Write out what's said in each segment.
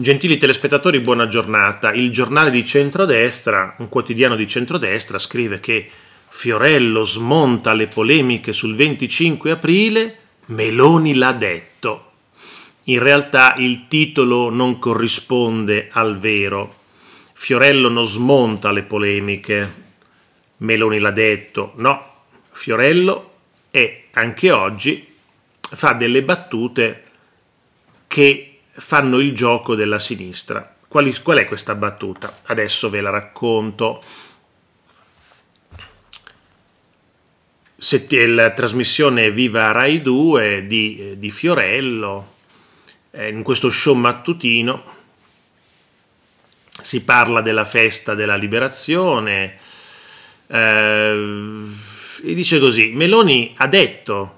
Gentili telespettatori, buona giornata. Il giornale di centrodestra, un quotidiano di centrodestra, scrive che Fiorello smonta le polemiche sul 25 aprile, Meloni l'ha detto. In realtà il titolo non corrisponde al vero. Fiorello non smonta le polemiche. Meloni l'ha detto. No, Fiorello è anche oggi fa delle battute che fanno il gioco della sinistra. Quali, qual è questa battuta? Adesso ve la racconto. Sett la trasmissione Viva Rai 2 di, di Fiorello, eh, in questo show mattutino si parla della festa della liberazione eh, e dice così, Meloni ha detto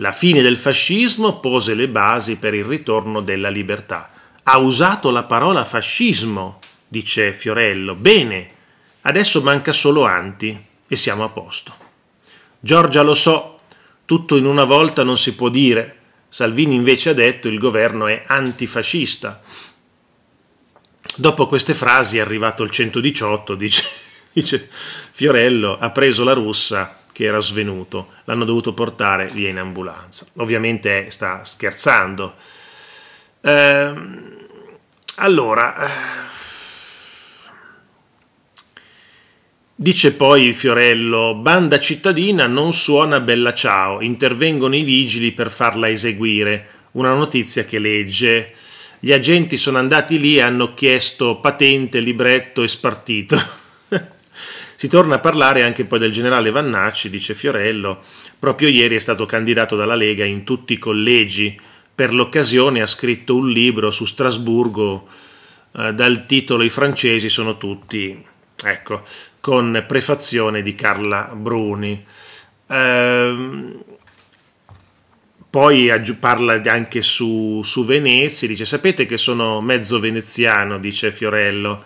la fine del fascismo pose le basi per il ritorno della libertà. Ha usato la parola fascismo, dice Fiorello. Bene, adesso manca solo anti e siamo a posto. Giorgia lo so, tutto in una volta non si può dire. Salvini invece ha detto il governo è antifascista. Dopo queste frasi è arrivato il 118, dice, dice Fiorello, ha preso la russa che era svenuto, l'hanno dovuto portare via in ambulanza. Ovviamente sta scherzando. Ehm, allora, eh, dice poi Fiorello, banda cittadina non suona Bella Ciao, intervengono i vigili per farla eseguire, una notizia che legge. Gli agenti sono andati lì e hanno chiesto patente, libretto e spartito. Si torna a parlare anche poi del generale Vannacci, dice Fiorello, proprio ieri è stato candidato dalla Lega in tutti i collegi, per l'occasione ha scritto un libro su Strasburgo eh, dal titolo I francesi sono tutti, ecco, con prefazione di Carla Bruni. Ehm, poi parla anche su, su Venezia, dice sapete che sono mezzo veneziano, dice Fiorello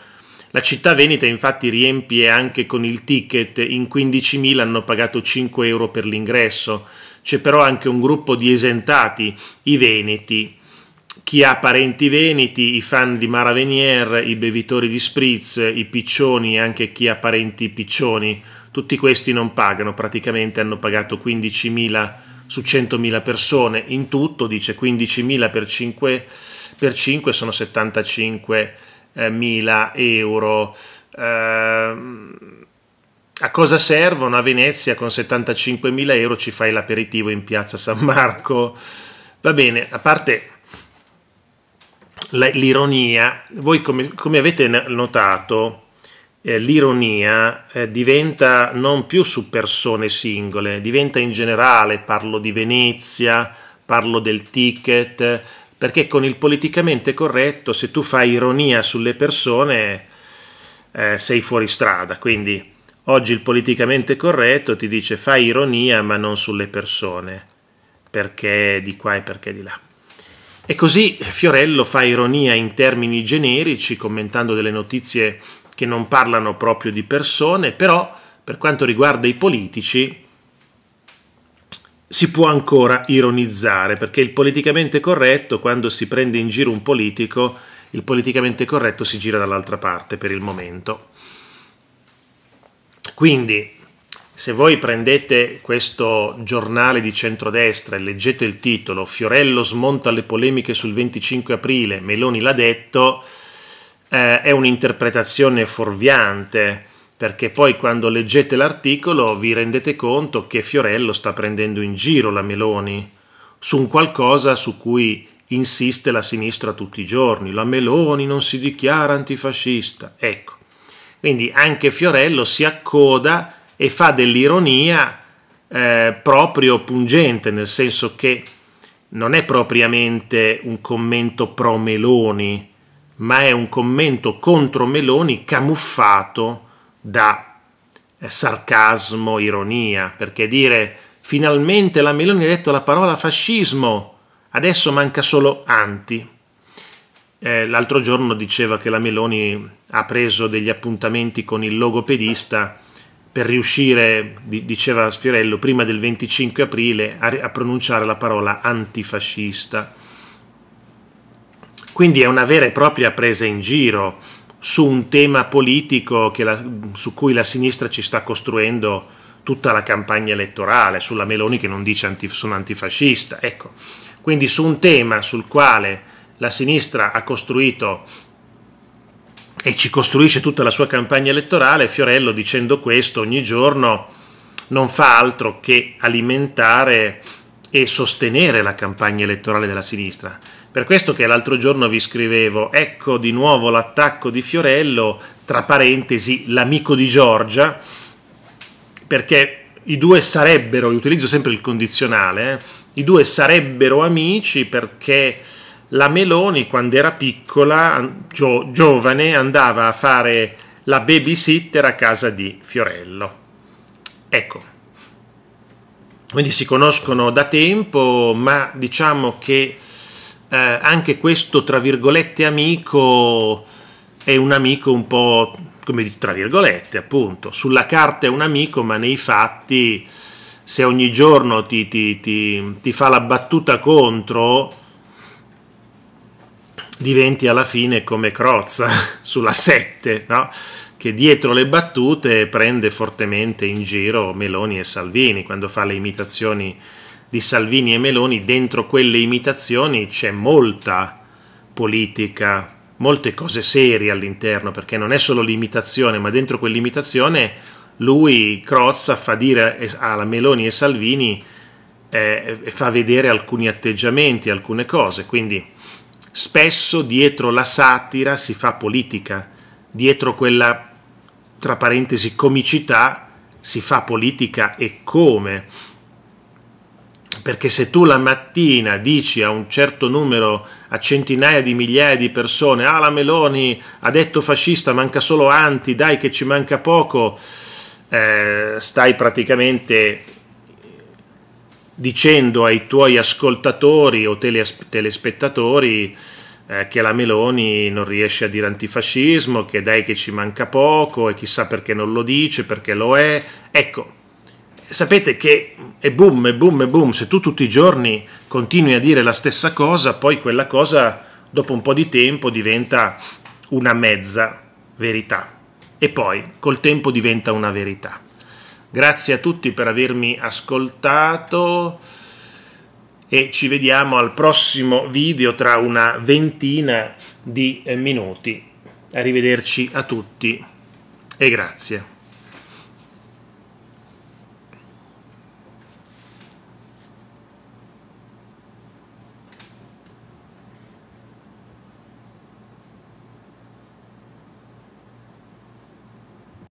la città veneta infatti riempie anche con il ticket, in 15.000 hanno pagato 5 euro per l'ingresso, c'è però anche un gruppo di esentati, i veneti, chi ha parenti veneti, i fan di Mara Venier, i bevitori di spritz, i piccioni e anche chi ha parenti piccioni, tutti questi non pagano, praticamente hanno pagato 15.000 su 100.000 persone, in tutto dice 15.000 per 5, per 5 sono 75 euro eh, mila euro. Ehm, a cosa servono? A Venezia con 75.000 euro ci fai l'aperitivo in piazza San Marco. Va bene, a parte l'ironia, voi come, come avete notato, eh, l'ironia eh, diventa non più su persone singole, diventa in generale, parlo di Venezia, parlo del ticket, perché con il politicamente corretto, se tu fai ironia sulle persone, eh, sei fuori strada. Quindi oggi il politicamente corretto ti dice fai ironia ma non sulle persone, perché di qua e perché di là. E così Fiorello fa ironia in termini generici, commentando delle notizie che non parlano proprio di persone, però per quanto riguarda i politici, si può ancora ironizzare, perché il politicamente corretto, quando si prende in giro un politico, il politicamente corretto si gira dall'altra parte per il momento. Quindi, se voi prendete questo giornale di centrodestra e leggete il titolo Fiorello smonta le polemiche sul 25 aprile, Meloni l'ha detto, eh, è un'interpretazione fuorviante perché poi quando leggete l'articolo vi rendete conto che Fiorello sta prendendo in giro la Meloni su un qualcosa su cui insiste la sinistra tutti i giorni. La Meloni non si dichiara antifascista. Ecco, quindi anche Fiorello si accoda e fa dell'ironia eh, proprio pungente, nel senso che non è propriamente un commento pro Meloni, ma è un commento contro Meloni camuffato da eh, sarcasmo, ironia, perché dire finalmente la Meloni ha detto la parola fascismo, adesso manca solo anti. Eh, l'altro giorno diceva che la Meloni ha preso degli appuntamenti con il logopedista per riuscire, diceva Sfiorello, prima del 25 aprile a, a pronunciare la parola antifascista. Quindi è una vera e propria presa in giro su un tema politico la, su cui la sinistra ci sta costruendo tutta la campagna elettorale, sulla Meloni che non dice anti, sono antifascista. Ecco, quindi su un tema sul quale la sinistra ha costruito e ci costruisce tutta la sua campagna elettorale, Fiorello dicendo questo ogni giorno non fa altro che alimentare e sostenere la campagna elettorale della sinistra. Per questo che l'altro giorno vi scrivevo, ecco di nuovo l'attacco di Fiorello, tra parentesi l'amico di Giorgia, perché i due sarebbero, io utilizzo sempre il condizionale, eh, i due sarebbero amici perché la Meloni quando era piccola, gio, giovane, andava a fare la babysitter a casa di Fiorello. Ecco, quindi si conoscono da tempo, ma diciamo che eh, anche questo, tra virgolette, amico è un amico un po', come dico, tra virgolette, appunto, sulla carta è un amico, ma nei fatti, se ogni giorno ti, ti, ti, ti fa la battuta contro, diventi alla fine come Crozza sulla 7, no? che dietro le battute prende fortemente in giro Meloni e Salvini quando fa le imitazioni di Salvini e Meloni, dentro quelle imitazioni c'è molta politica, molte cose serie all'interno, perché non è solo l'imitazione, ma dentro quell'imitazione lui, Crozza, fa dire alla Meloni e Salvini eh, fa vedere alcuni atteggiamenti, alcune cose, quindi spesso dietro la satira si fa politica, dietro quella, tra parentesi, comicità si fa politica e come perché se tu la mattina dici a un certo numero, a centinaia di migliaia di persone, ah la Meloni ha detto fascista, manca solo anti, dai che ci manca poco, eh, stai praticamente dicendo ai tuoi ascoltatori o telespettatori eh, che la Meloni non riesce a dire antifascismo, che dai che ci manca poco e chissà perché non lo dice, perché lo è. Ecco, sapete che è boom, è boom, è boom, se tu tutti i giorni continui a dire la stessa cosa, poi quella cosa dopo un po' di tempo diventa una mezza verità e poi col tempo diventa una verità. Grazie a tutti per avermi ascoltato e ci vediamo al prossimo video tra una ventina di minuti. Arrivederci a tutti e grazie.